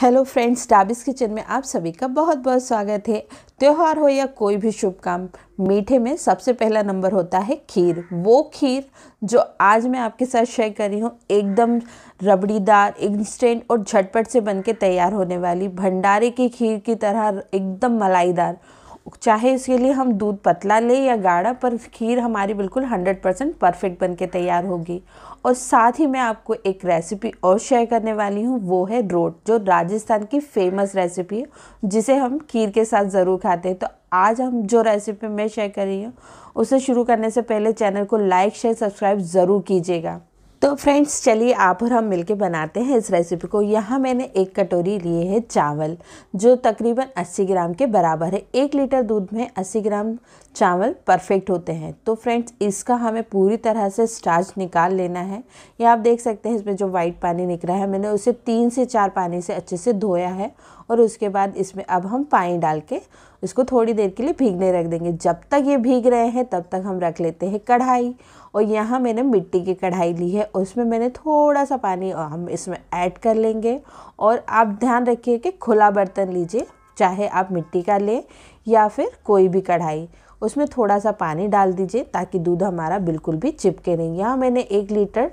hello friends डाबिस kitchen में आप सभी का बहुत बहुत स्वागत है त्यौहार हो या कोई भी शुभ काम मीठे में सबसे पहला नंबर होता है खीर वो खीर जो आज मैं आपके साथ शेयर कर रही हूँ एकदम रबड़ीदार इंस्टेंट और झटपट से बनके तैयार होने वाली भंडारे की खीर की तरह एकदम मलाईदार चाहे इसके लिए हम दूध पतला लें या गाढ़ा पर खीर हमारी बिल्कुल 100 परसेंट परफेक्ट बन के तैयार होगी और साथ ही मैं आपको एक रेसिपी और शेयर करने वाली हूँ वो है रोट जो राजस्थान की फेमस रेसिपी है जिसे हम खीर के साथ ज़रूर खाते हैं तो आज हम जो रेसिपी मैं शेयर कर रही हूँ उसे शुरू करने से पहले चैनल को लाइक शेयर सब्सक्राइब ज़रूर कीजिएगा तो फ्रेंड्स चलिए आप और हम मिलके बनाते हैं इस रेसिपी को यहाँ मैंने एक कटोरी लिए है चावल जो तकरीबन 80 ग्राम के बराबर है एक लीटर दूध में 80 ग्राम चावल परफेक्ट होते हैं तो फ्रेंड्स इसका हमें पूरी तरह से स्टार्च निकाल लेना है या आप देख सकते हैं इसमें जो वाइट पानी निकला है मैंने उसे तीन से चार पानी से अच्छे से धोया है और उसके बाद इसमें अब हम पानी डाल के इसको थोड़ी देर के लिए भीगने रख देंगे जब तक ये भीग रहे हैं तब तक हम रख लेते हैं कढ़ाई और यहाँ मैंने मिट्टी की कढ़ाई ली है उसमें मैंने थोड़ा सा पानी हम इसमें ऐड कर लेंगे और आप ध्यान रखिए कि खुला बर्तन लीजिए चाहे आप मिट्टी का लें या फिर कोई भी कढ़ाई उसमें थोड़ा सा पानी डाल दीजिए ताकि दूध हमारा बिल्कुल भी चिपके नहीं यहाँ मैंने एक लीटर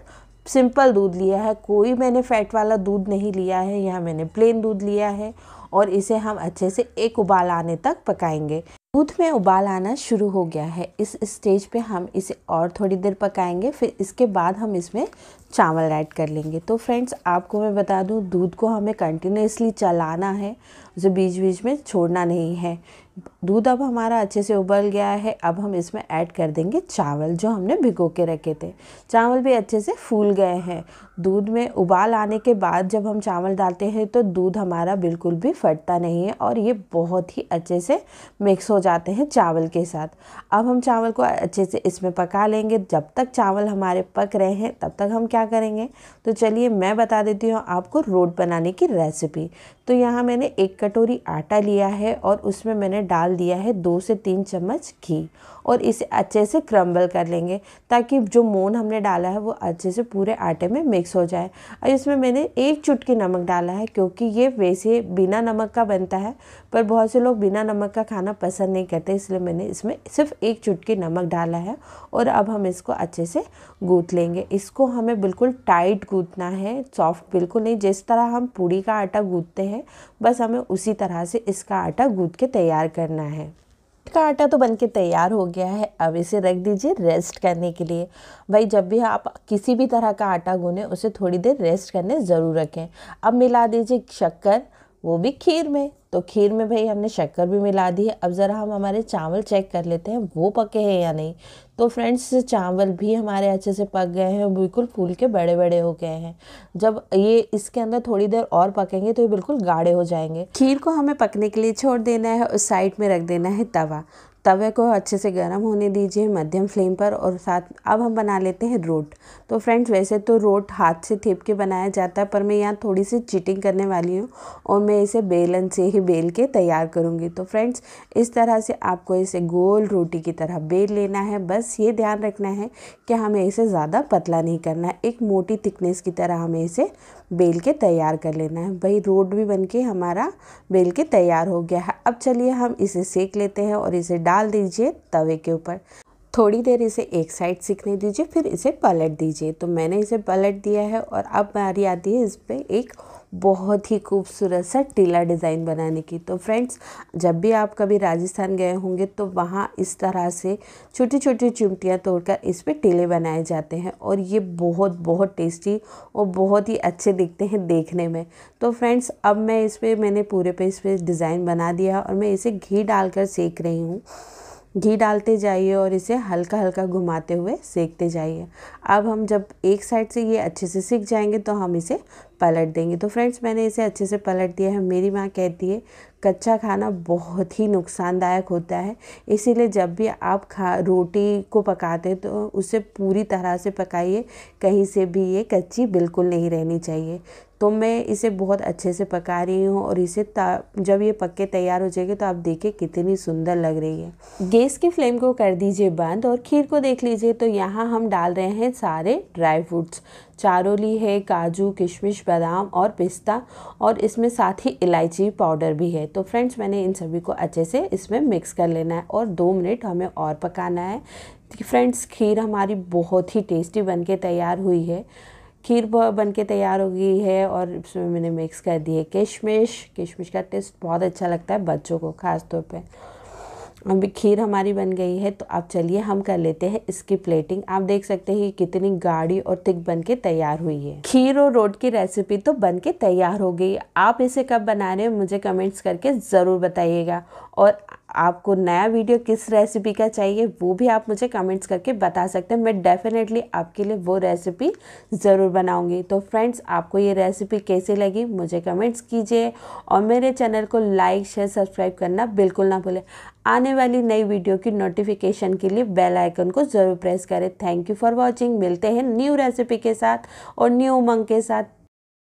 सिंपल दूध लिया है कोई मैंने फ़ैट वाला दूध नहीं लिया है यहाँ मैंने प्लेन दूध लिया है और इसे हम अच्छे से एक उबाल आने तक पकाएंगे दूध में उबाल आना शुरू हो गया है इस स्टेज पे हम इसे और थोड़ी देर पकाएंगे फिर इसके बाद हम इसमें चावल ऐड कर लेंगे तो फ्रेंड्स आपको मैं बता दूँ दूध को हमें कंटिन्यूसली चलाना है उसे बीच बीच में छोड़ना नहीं है दूध अब हमारा अच्छे से उबल गया है अब हम इसमें ऐड कर देंगे चावल जो हमने भिगो के रखे थे चावल भी अच्छे से फूल गए हैं दूध में उबाल आने के बाद जब हम चावल डालते हैं तो दूध हमारा बिल्कुल भी फटता नहीं है और ये बहुत ही अच्छे से मिक्स हो जाते हैं चावल के साथ अब हम चावल को अच्छे से इसमें पका लेंगे जब तक चावल हमारे पक रहे हैं तब तक हम क्या करेंगे तो चलिए मैं बता देती हूँ आपको रोट बनाने की रेसिपी तो यहाँ मैंने एक कटोरी आटा लिया है और उसमें मैंने डाल डाल दिया है दो से तीन चम्मच घी और इसे अच्छे से क्रम्बल कर लेंगे ताकि जो मोन हमने डाला है वो अच्छे से पूरे आटे में मिक्स हो जाए और इसमें मैंने एक चुटकी नमक डाला है क्योंकि ये वैसे बिना नमक का बनता है पर बहुत से लोग बिना नमक का खाना पसंद नहीं करते इसलिए मैंने इसमें सिर्फ एक चुटकी नमक डाला है और अब हम इसको अच्छे से गूँथ लेंगे इसको हमें बिल्कुल टाइट गूँथना है सॉफ्ट बिल्कुल नहीं जिस तरह हम पूड़ी का आटा गूँथते हैं बस हमें उसी तरह से इसका आटा गूँथ के तैयार करना करना है का तो आटा तो बनके तैयार हो गया है अब इसे रख दीजिए रेस्ट करने के लिए भाई जब भी आप किसी भी तरह का आटा गूने उसे थोड़ी देर रेस्ट करने ज़रूर रखें अब मिला दीजिए शक्कर वो भी खीर में तो खीर में भाई हमने शक्कर भी मिला दी है अब ज़रा हम हमारे चावल चेक कर लेते हैं वो पके हैं या नहीं तो फ्रेंड्स चावल भी हमारे अच्छे से पक गए हैं बिल्कुल फूल के बड़े बड़े हो गए हैं जब ये इसके अंदर थोड़ी देर और पकेंगे तो ये बिल्कुल गाढ़े हो जाएंगे खीर को हमें पकने के लिए छोड़ देना है उस साइड में रख देना है तवा तवे को अच्छे से गर्म होने दीजिए मध्यम फ्लेम पर और साथ अब हम बना लेते हैं रोट तो फ्रेंड्स वैसे तो रोट हाथ से थेप के बनाया जाता है पर मैं यहाँ थोड़ी सी चीटिंग करने वाली हूँ और मैं इसे बेलन से ही बेल के तैयार करूँगी तो फ्रेंड्स इस तरह से आपको इसे गोल रोटी की तरह बेल लेना है बस ये ध्यान रखना है कि हमें इसे ज़्यादा पतला नहीं करना है एक मोटी थिकनेस की तरह हमें इसे बेल के तैयार कर लेना है भाई रोट भी बन के हमारा बेल के तैयार हो गया है अब चलिए हम इसे सेक लेते हैं और इसे डाल डाल दीजिए तवे के ऊपर थोड़ी देर इसे एक साइड सीखने दीजिए फिर इसे पलट दीजिए तो मैंने इसे पलट दिया है और अब हमारी आती है इस पर एक बहुत ही खूबसूरत सा टीला डिज़ाइन बनाने की तो फ्रेंड्स जब भी आप कभी राजस्थान गए होंगे तो वहाँ इस तरह से छोटी छोटी चिमटियाँ तोड़कर इस पर टीले बनाए जाते हैं और ये बहुत बहुत टेस्टी और बहुत ही अच्छे दिखते हैं देखने में तो फ्रेंड्स अब मैं इस पर मैंने पूरे पे इस पर डिज़ाइन बना दिया और मैं इसे घी डालकर सेक रही हूँ घी डालते जाइए और इसे हल्का हल्का घुमाते हुए सेकते जाइए अब हम जब एक साइड से ये अच्छे से सीख जाएंगे तो हम इसे पलट देंगे तो फ्रेंड्स मैंने इसे अच्छे से पलट दिया है मेरी माँ कहती है कच्चा खाना बहुत ही नुकसानदायक होता है इसीलिए जब भी आप खा रोटी को पकाते हैं तो उसे पूरी तरह से पकाइए कहीं से भी ये कच्ची बिल्कुल नहीं रहनी चाहिए तो मैं इसे बहुत अच्छे से पका रही हूँ और इसे जब ये पक के तैयार हो जाएगी तो आप देखिए कितनी सुंदर लग रही है गैस की फ्लेम को कर दीजिए बंद और खीर को देख लीजिए तो यहाँ हम डाल रहे हैं सारे ड्राई फ्रूट्स चारोली है काजू किशमिश बादाम और पिस्ता और इसमें साथ ही इलायची पाउडर भी है तो फ्रेंड्स मैंने इन सभी को अच्छे से इसमें मिक्स कर लेना है और दो मिनट हमें और पकाना है फ्रेंड्स खीर हमारी बहुत ही टेस्टी बन तैयार हुई है खीर बन के तैयार हो गई है और इसमें मैंने मिक्स कर दी है किशमिश किशमिश का टेस्ट बहुत अच्छा लगता है बच्चों को ख़ास तौर पे अभी खीर हमारी बन गई है तो आप चलिए हम कर लेते हैं इसकी प्लेटिंग आप देख सकते हैं कि कितनी गाढ़ी और थिक बन के तैयार हुई है खीर और रोट की रेसिपी तो बन के तैयार हो गई आप इसे कब बना रहे हैं मुझे कमेंट्स करके ज़रूर बताइएगा और आपको नया वीडियो किस रेसिपी का चाहिए वो भी आप मुझे कमेंट्स करके बता सकते हैं मैं डेफ़िनेटली आपके लिए वो रेसिपी ज़रूर बनाऊँगी तो फ्रेंड्स आपको ये रेसिपी कैसी लगी मुझे कमेंट्स कीजिए और मेरे चैनल को लाइक शेयर सब्सक्राइब करना बिल्कुल ना भूलें आने वाली नई वीडियो की नोटिफिकेशन के लिए बेल आइकन को ज़रूर प्रेस करें थैंक यू फॉर वॉचिंग मिलते हैं न्यू रेसिपी के साथ और न्यू उमंग के साथ